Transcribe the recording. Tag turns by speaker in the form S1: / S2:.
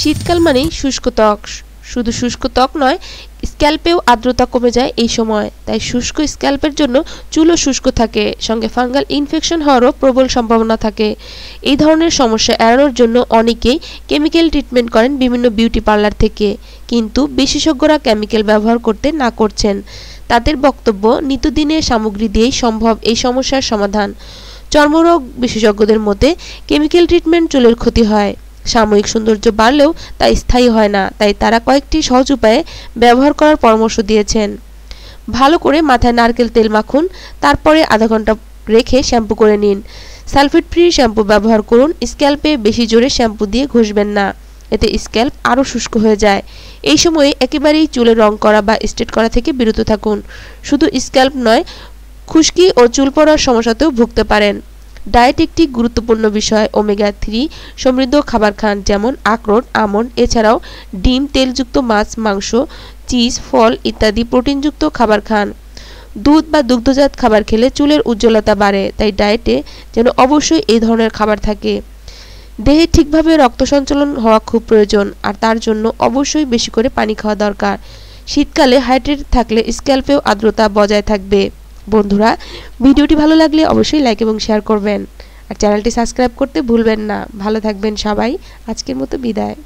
S1: শীতকাল মানেই শুষ্ক ত্বক শুধু শুষ্ক ত্বক নয় স্ক্যাল্পেও আর্দ্রতা কমে যায় এই সময় তাই শুষ্ক স্ক্যাল্পের জন্য চুলও শুষ্ক থাকে সঙ্গে ফাঙ্গাল ইনফেকশন হওয়ারও প্রবল সম্ভাবনা থাকে এই ধরনের সমস্যা এড়ানোর জন্য অনেকেই কেমিক্যাল ট্রিটমেন্ট করেন বিভিন্ন বিউটি পার্লার থেকে কিন্তু বিশেষজ্ঞরা কেমিক্যাল ব্যবহার করতে না করছেন তাদের বক্তব্য নিত্যদিনের সামগ্রী দিয়েই সম্ভব এই সমস্যার সমাধান চর্মরোগ বিশেষজ্ঞদের মতে কেমিক্যাল ট্রিটমেন্ট চুলের ক্ষতি হয় সাময়িক সৌন্দর্য বাড়লেও তা স্থায়ী হয় না তাই তারা কয়েকটি সহজ উপায়ে ব্যবহার করার পরামর্শ দিয়েছেন ভালো করে মাথায় নারকেল তেল মাখুন তারপরে আধা ঘন্টা রেখে শ্যাম্পু করে নিন সালফেট ফ্রি শ্যাম্পু ব্যবহার করুন স্ক্যাল্পে বেশি জোরে শ্যাম্পু দিয়ে ঘষবেন না এতে স্ক্যাল্প আরও শুষ্ক হয়ে যায় এই সময়ে একেবারেই চুলে রং করা বা স্ট্রেট করা থেকে বিরত থাকুন শুধু স্ক্যাল্প নয় খুশকি ও চুল পড়ার সমস্যাতেও ভুগতে পারেন ডায়েট একটি গুরুত্বপূর্ণ বিষয় ওমেগা থ্রি সমৃদ্ধ খাবার খান যেমন আখরোট আমন্ড এছাড়াও ডিম তেলযুক্ত মাছ মাংস চিজ ফল ইত্যাদি প্রোটিনযুক্ত খাবার খান দুধ বা দুগ্ধজাত খাবার খেলে চুলের উজ্জ্বলতা বাড়ে তাই ডায়েটে যেন অবশ্যই এই ধরনের খাবার থাকে দেহে ঠিকভাবে রক্ত সঞ্চালন হওয়া খুব প্রয়োজন আর তার জন্য অবশ্যই বেশি করে পানি খাওয়া দরকার শীতকালে হাইড্রেট থাকলে স্ক্যাল্পেও আর্দ্রতা বজায় থাকবে বন্ধুরা ভিডিওটি ভালো লাগলে অবশ্যই লাইক এবং শেয়ার করবেন আর চ্যানেলটি সাবস্ক্রাইব করতে ভুলবেন না ভালো থাকবেন সবাই আজকের মতো বিদায়